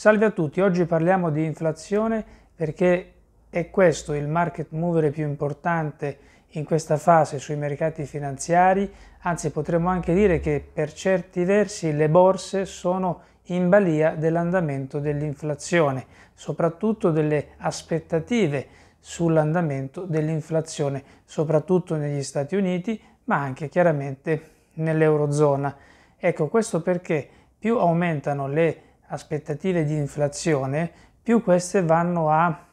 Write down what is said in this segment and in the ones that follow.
Salve a tutti, oggi parliamo di inflazione perché è questo il market mover più importante in questa fase sui mercati finanziari, anzi potremmo anche dire che per certi versi le borse sono in balia dell'andamento dell'inflazione, soprattutto delle aspettative sull'andamento dell'inflazione, soprattutto negli Stati Uniti, ma anche chiaramente nell'Eurozona. Ecco questo perché più aumentano le aspettative di inflazione, più queste vanno a,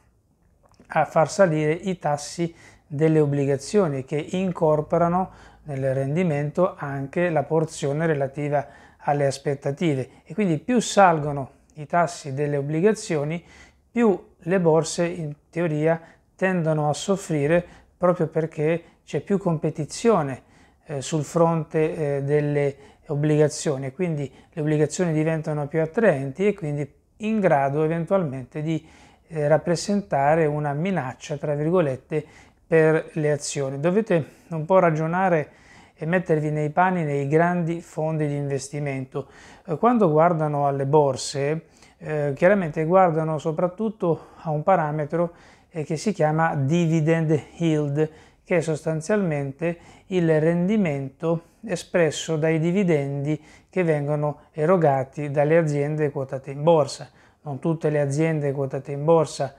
a far salire i tassi delle obbligazioni che incorporano nel rendimento anche la porzione relativa alle aspettative e quindi più salgono i tassi delle obbligazioni più le borse in teoria tendono a soffrire proprio perché c'è più competizione eh, sul fronte eh, delle obbligazioni quindi le obbligazioni diventano più attraenti e quindi in grado eventualmente di eh, rappresentare una minaccia, tra virgolette, per le azioni. Dovete un po' ragionare e mettervi nei panni dei grandi fondi di investimento. Eh, quando guardano alle borse, eh, chiaramente guardano soprattutto a un parametro eh, che si chiama dividend yield, che è sostanzialmente il rendimento espresso dai dividendi che vengono erogati dalle aziende quotate in borsa. Non tutte le aziende quotate in borsa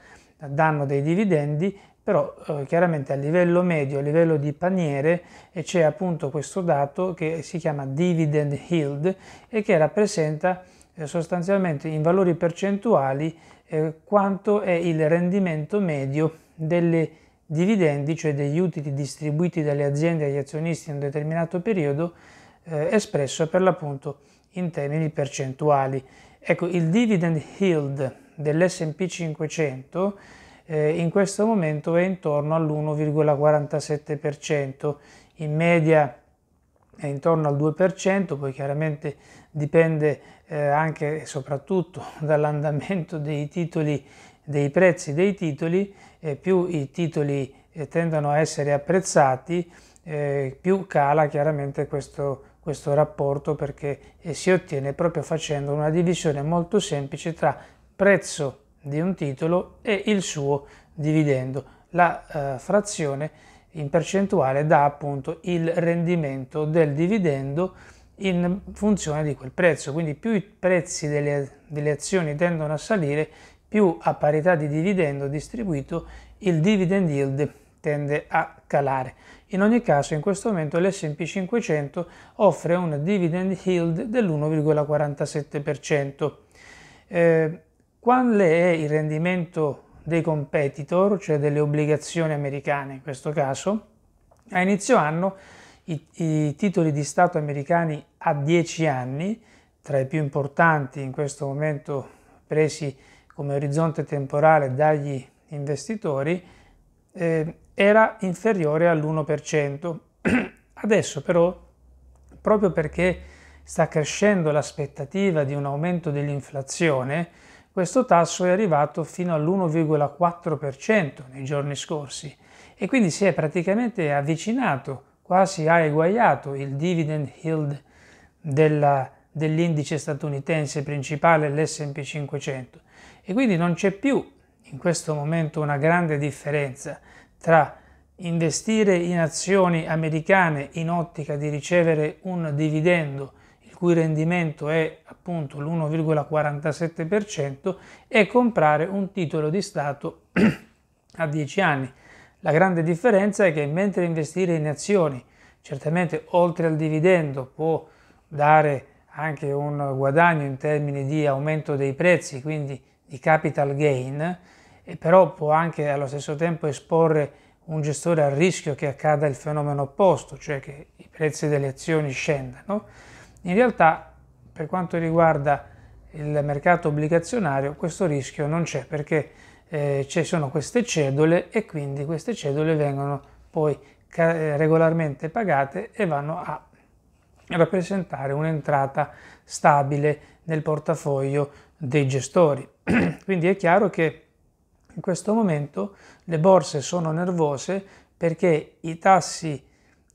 danno dei dividendi, però eh, chiaramente a livello medio, a livello di paniere, c'è appunto questo dato che si chiama dividend yield e che rappresenta eh, sostanzialmente in valori percentuali eh, quanto è il rendimento medio delle aziende dividendi, cioè degli utili distribuiti dalle aziende agli azionisti in un determinato periodo, eh, espresso per l'appunto in termini percentuali. Ecco, il dividend yield dell'SP 500 eh, in questo momento è intorno all'1,47%, in media è intorno al 2%, poi chiaramente dipende eh, anche e soprattutto dall'andamento dei titoli, dei prezzi dei titoli eh, più i titoli eh, tendono a essere apprezzati, eh, più cala chiaramente questo, questo rapporto perché si ottiene proprio facendo una divisione molto semplice tra prezzo di un titolo e il suo dividendo. La eh, frazione in percentuale dà appunto il rendimento del dividendo in funzione di quel prezzo, quindi più i prezzi delle, delle azioni tendono a salire, più a parità di dividendo distribuito il dividend yield tende a calare. In ogni caso in questo momento l'S&P 500 offre un dividend yield dell'1,47%. Eh, quale è il rendimento dei competitor, cioè delle obbligazioni americane in questo caso? A inizio anno i, i titoli di Stato americani a 10 anni, tra i più importanti in questo momento presi come orizzonte temporale dagli investitori eh, era inferiore all'1%. Adesso però, proprio perché sta crescendo l'aspettativa di un aumento dell'inflazione, questo tasso è arrivato fino all'1,4% nei giorni scorsi e quindi si è praticamente avvicinato, quasi ha eguagliato il dividend yield della, dell'indice statunitense principale, l'SP 500. E quindi non c'è più in questo momento una grande differenza tra investire in azioni americane in ottica di ricevere un dividendo il cui rendimento è appunto l'1,47% e comprare un titolo di Stato a 10 anni. La grande differenza è che mentre investire in azioni certamente oltre al dividendo può dare anche un guadagno in termini di aumento dei prezzi, quindi di capital gain, eh, però può anche allo stesso tempo esporre un gestore al rischio che accada il fenomeno opposto, cioè che i prezzi delle azioni scendano. In realtà, per quanto riguarda il mercato obbligazionario, questo rischio non c'è perché eh, ci sono queste cedole e quindi queste cedole vengono poi eh, regolarmente pagate e vanno a rappresentare un'entrata stabile nel portafoglio dei gestori. Quindi è chiaro che in questo momento le borse sono nervose perché i tassi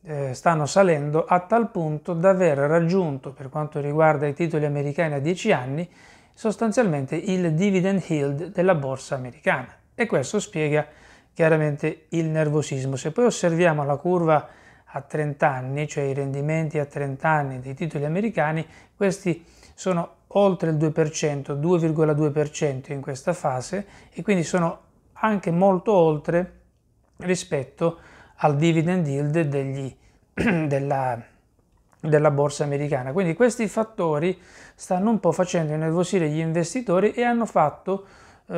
eh, stanno salendo a tal punto da aver raggiunto per quanto riguarda i titoli americani a 10 anni sostanzialmente il dividend yield della borsa americana e questo spiega chiaramente il nervosismo. Se poi osserviamo la curva a 30 anni, cioè i rendimenti a 30 anni dei titoli americani, questi sono oltre il 2%, 2,2% in questa fase e quindi sono anche molto oltre rispetto al dividend yield degli, della, della borsa americana. Quindi questi fattori stanno un po' facendo innervosire gli investitori e hanno fatto eh,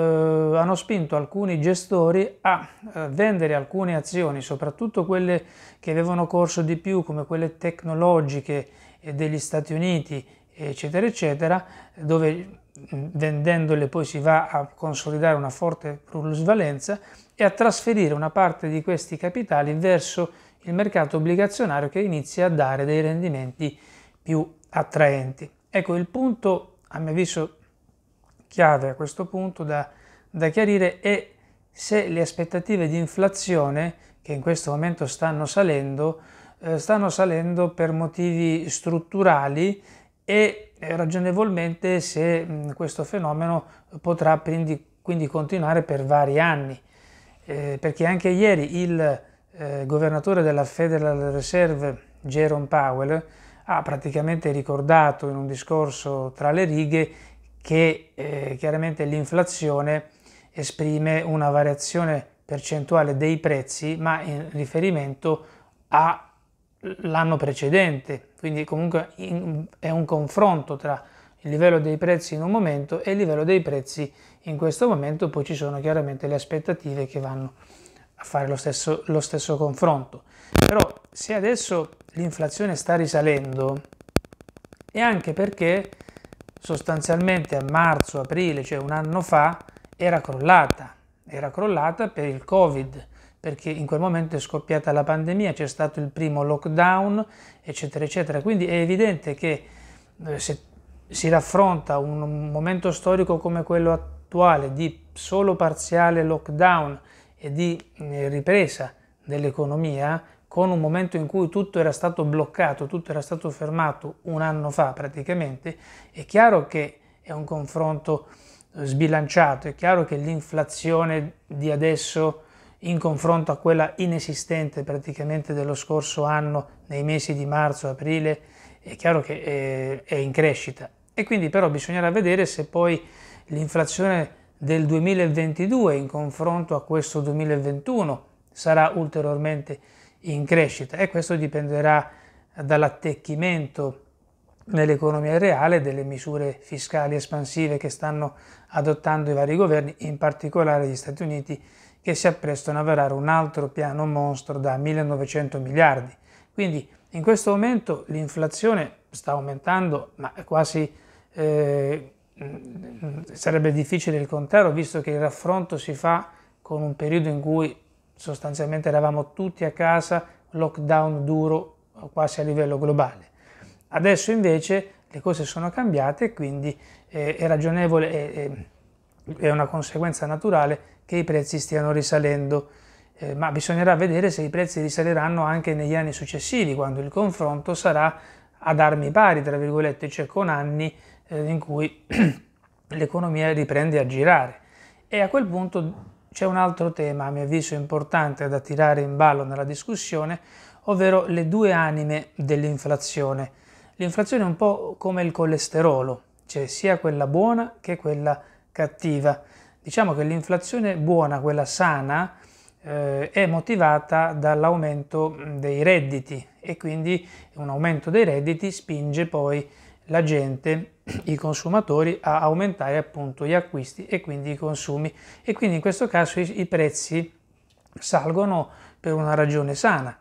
hanno spinto alcuni gestori a eh, vendere alcune azioni, soprattutto quelle che avevano corso di più, come quelle tecnologiche eh, degli Stati Uniti, eccetera, eccetera, dove mm, vendendole poi si va a consolidare una forte plusvalenza e a trasferire una parte di questi capitali verso il mercato obbligazionario che inizia a dare dei rendimenti più attraenti. Ecco, il punto a mio avviso chiave a questo punto da, da chiarire è se le aspettative di inflazione, che in questo momento stanno salendo, eh, stanno salendo per motivi strutturali e eh, ragionevolmente se mh, mm, questo fenomeno potrà quindi, quindi, continuare per vari anni. Eh, perché anche ieri il eh, governatore della Federal Reserve, Jerome Powell, ha praticamente ricordato in un discorso tra le righe che eh, chiaramente l'inflazione esprime una variazione percentuale dei prezzi, ma in riferimento all'anno precedente, quindi comunque in, è un confronto tra il livello dei prezzi in un momento e il livello dei prezzi in questo momento, poi ci sono chiaramente le aspettative che vanno a fare lo stesso, lo stesso confronto. Però se adesso l'inflazione sta risalendo è anche perché sostanzialmente a marzo, aprile, cioè un anno fa, era crollata. Era crollata per il Covid, perché in quel momento è scoppiata la pandemia, c'è stato il primo lockdown, eccetera, eccetera. Quindi è evidente che eh, se si raffronta un momento storico come quello attuale di solo parziale lockdown e di eh, ripresa dell'economia, con un momento in cui tutto era stato bloccato, tutto era stato fermato un anno fa praticamente, è chiaro che è un confronto eh, sbilanciato, è chiaro che l'inflazione di adesso in confronto a quella inesistente praticamente dello scorso anno, nei mesi di marzo, aprile, è chiaro che eh, è, in crescita. E quindi però bisognerà vedere se poi l'inflazione del 2022 in confronto a questo 2021 sarà ulteriormente in crescita e questo dipenderà dall'attecchimento nell'economia reale delle misure fiscali espansive che stanno adottando i vari governi, in particolare gli Stati Uniti che si apprestano a varare un altro piano monstro da 1900 miliardi. Quindi in questo momento l'inflazione sta aumentando, ma è quasi eh, sarebbe difficile il contrario, visto che il raffronto si fa con un periodo in cui sostanzialmente eravamo tutti a casa, lockdown duro quasi a livello globale. Adesso invece le cose sono cambiate, e quindi eh, è ragionevole e è una conseguenza naturale che i prezzi stiano risalendo. Eh, ma bisognerà vedere se i prezzi risaleranno anche negli anni successivi, quando il confronto sarà ad armi pari, tra virgolette, cioè con anni eh, in cui l'economia riprende a girare. E a quel punto c'è un altro tema a mio avviso importante da tirare in ballo nella discussione, ovvero le due anime dell'inflazione. L'inflazione è un po' come il colesterolo, c'è cioè sia quella buona che quella cattiva. Diciamo che l'inflazione buona, quella sana, eh, è motivata dall'aumento dei redditi e quindi un aumento dei redditi spinge poi la gente, i consumatori, a aumentare appunto gli acquisti e quindi i consumi. E quindi in questo caso i, i prezzi salgono per una ragione sana,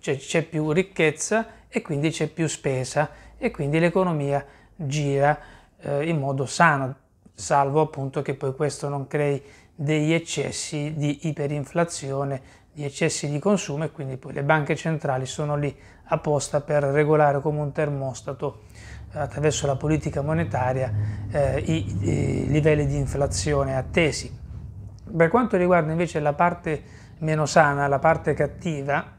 cioè, c'è più ricchezza e quindi c'è più spesa e quindi l'economia gira eh, in modo sano, salvo appunto che poi questo non crei degli eccessi di iperinflazione, di eccessi di consumo e quindi poi le banche centrali sono lì apposta per regolare come un termostato attraverso la politica monetaria eh, i, i, livelli di inflazione attesi. Per quanto riguarda invece la parte meno sana, la parte cattiva,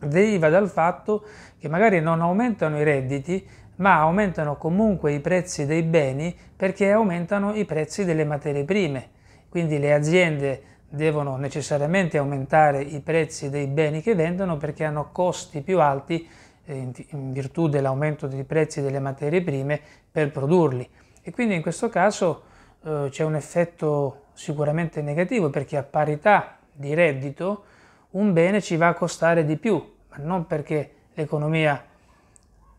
deriva dal fatto che magari non aumentano i redditi, ma aumentano comunque i prezzi dei beni perché aumentano i prezzi delle materie prime. Quindi le aziende devono necessariamente aumentare i prezzi dei beni che vendono perché hanno costi più alti eh, in virtù dell'aumento dei prezzi delle materie prime per produrli e quindi in questo caso eh, c'è un effetto sicuramente negativo perché a parità di reddito un bene ci va a costare di più, ma non perché l'economia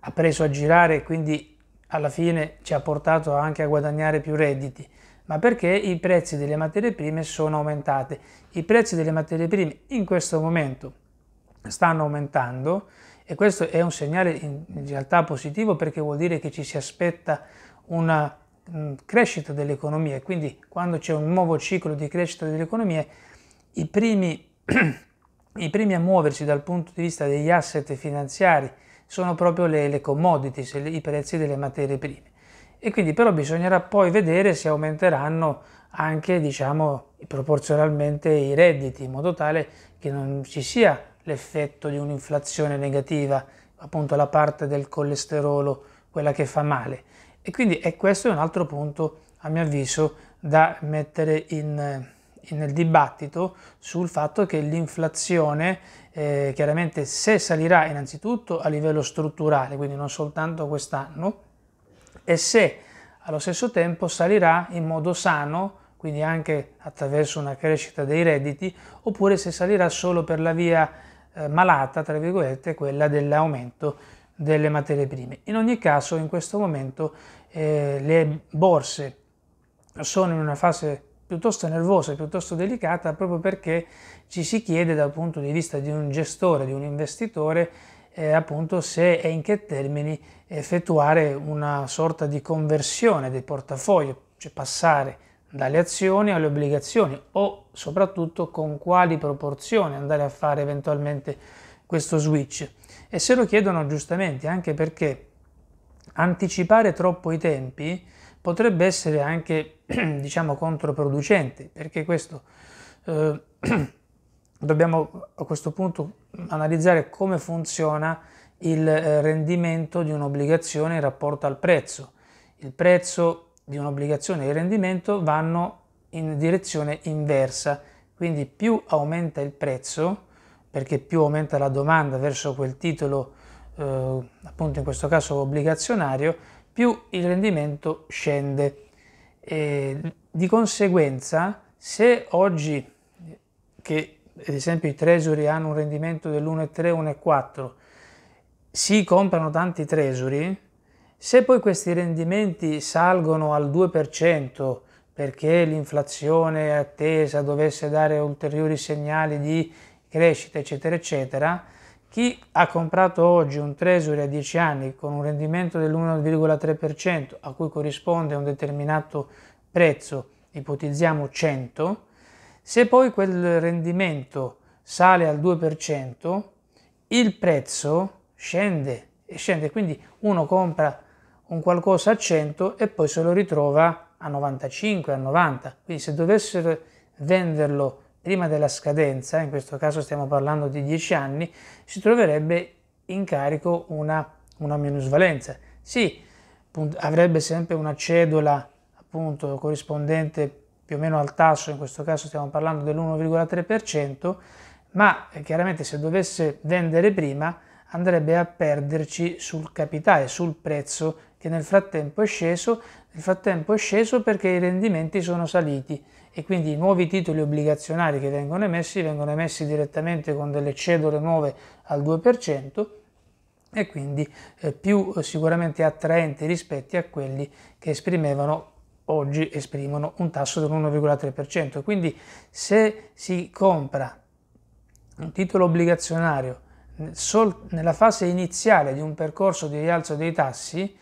ha preso a girare e quindi alla fine ci ha portato anche a guadagnare più redditi, ma perché i prezzi delle materie prime sono aumentati. I prezzi delle materie prime in questo momento stanno aumentando e questo è un segnale in realtà positivo perché vuol dire che ci si aspetta una mm, crescita dell'economia e quindi quando c'è un nuovo ciclo di crescita dell'economia i primi, i primi a muoversi dal punto di vista degli asset finanziari sono proprio le, le commodities, le, i prezzi delle materie prime. E quindi però bisognerà poi vedere se aumenteranno anche diciamo proporzionalmente i redditi in modo tale che non ci sia l'effetto di un'inflazione negativa, appunto la parte del colesterolo, quella che fa male. E quindi è questo è un altro punto, a mio avviso, da mettere in, in, nel dibattito sul fatto che l'inflazione eh, chiaramente se salirà innanzitutto a livello strutturale, quindi non soltanto quest'anno, e se allo stesso tempo salirà in modo sano, quindi anche attraverso una crescita dei redditi, oppure se salirà solo per la via eh, malata, tra virgolette, quella dell'aumento delle materie prime. In ogni caso, in questo momento eh, le borse sono in una fase piuttosto nervosa, piuttosto delicata, proprio perché ci si chiede dal punto di vista di un gestore, di un investitore, eh, appunto se e in che termini effettuare una sorta di conversione del portafoglio, cioè passare dalle azioni alle obbligazioni o soprattutto con quali proporzioni andare a fare eventualmente questo switch. E se lo chiedono giustamente, anche perché anticipare troppo i tempi potrebbe essere anche, diciamo, controproducente, perché questo eh, dobbiamo a questo punto analizzare come funziona il eh, rendimento di un'obbligazione in rapporto al prezzo. Il prezzo di un'obbligazione e il rendimento vanno in direzione inversa, quindi più aumenta il prezzo, perché più aumenta la domanda verso quel titolo, eh, appunto in questo caso obbligazionario, più il rendimento scende. E di conseguenza, se oggi che ad esempio i treasury hanno un rendimento dell'1,3, 1,4, si comprano tanti treasury, se poi questi rendimenti salgono al 2%, perché l'inflazione attesa dovesse dare ulteriori segnali di crescita, eccetera, eccetera, chi ha comprato oggi un Treasury a 10 anni con un rendimento dell'1,3% a cui corrisponde un determinato prezzo, ipotizziamo 100, se poi quel rendimento sale al 2%, il prezzo scende e scende, quindi uno compra un qualcosa a 100 e poi se lo ritrova a a 95, a 90, quindi se dovessero venderlo prima della scadenza, in questo caso stiamo parlando di 10 anni, si troverebbe in carico una, una minusvalenza. Sì, avrebbe sempre una cedola appunto corrispondente più o meno al tasso, in questo caso stiamo parlando dell'1,3%, ma eh, chiaramente se dovesse vendere prima andrebbe a perderci sul capitale, sul prezzo che nel frattempo è sceso, nel frattempo è sceso perché i rendimenti sono saliti e quindi i nuovi titoli obbligazionari che vengono emessi vengono emessi direttamente con delle cedole nuove al 2% e quindi eh, più eh, sicuramente attraenti rispetto a quelli che esprimevano oggi esprimono un tasso dell'1,3%. Quindi se si compra un titolo obbligazionario nella fase iniziale di un percorso di rialzo dei tassi,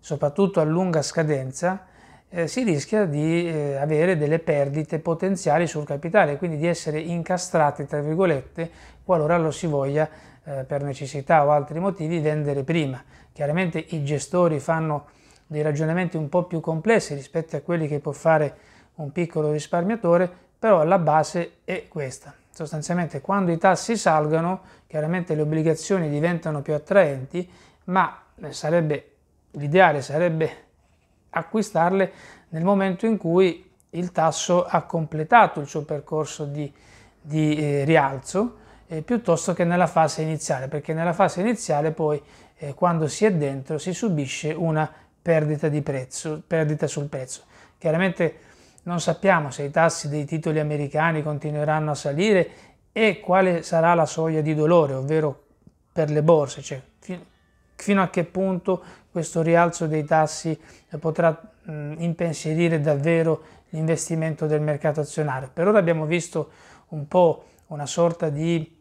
soprattutto a lunga scadenza, eh, si rischia di eh, avere delle perdite potenziali sul capitale, quindi di essere incastrati, tra virgolette, qualora lo si voglia eh, per necessità o altri motivi vendere prima. Chiaramente i gestori fanno dei ragionamenti un po' più complessi rispetto a quelli che può fare un piccolo risparmiatore, però la base è questa. Sostanzialmente quando i tassi salgono, chiaramente le obbligazioni diventano più attraenti, ma eh, sarebbe l'ideale sarebbe acquistarle nel momento in cui il tasso ha completato il suo percorso di, di eh, rialzo eh, piuttosto che nella fase iniziale perché nella fase iniziale poi eh, quando si è dentro si subisce una perdita di prezzo perdita sul prezzo chiaramente non sappiamo se i tassi dei titoli americani continueranno a salire e quale sarà la soglia di dolore ovvero per le borse cioè, fino a che punto questo rialzo dei tassi eh, potrà mh, impensierire davvero l'investimento del mercato azionario. Per ora abbiamo visto un po' una sorta di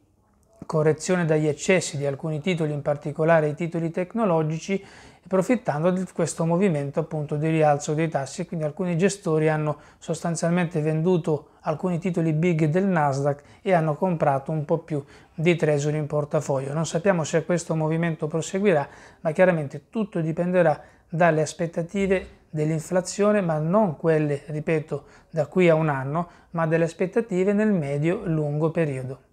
correzione dagli eccessi di alcuni titoli, in particolare i titoli tecnologici approfittando di questo movimento appunto di rialzo dei tassi quindi alcuni gestori hanno sostanzialmente venduto alcuni titoli big del Nasdaq e hanno comprato un po' più di treasury in portafoglio. Non sappiamo se questo movimento proseguirà, ma chiaramente tutto dipenderà dalle aspettative dell'inflazione, ma non quelle, ripeto, da qui a un anno, ma delle aspettative nel medio-lungo periodo.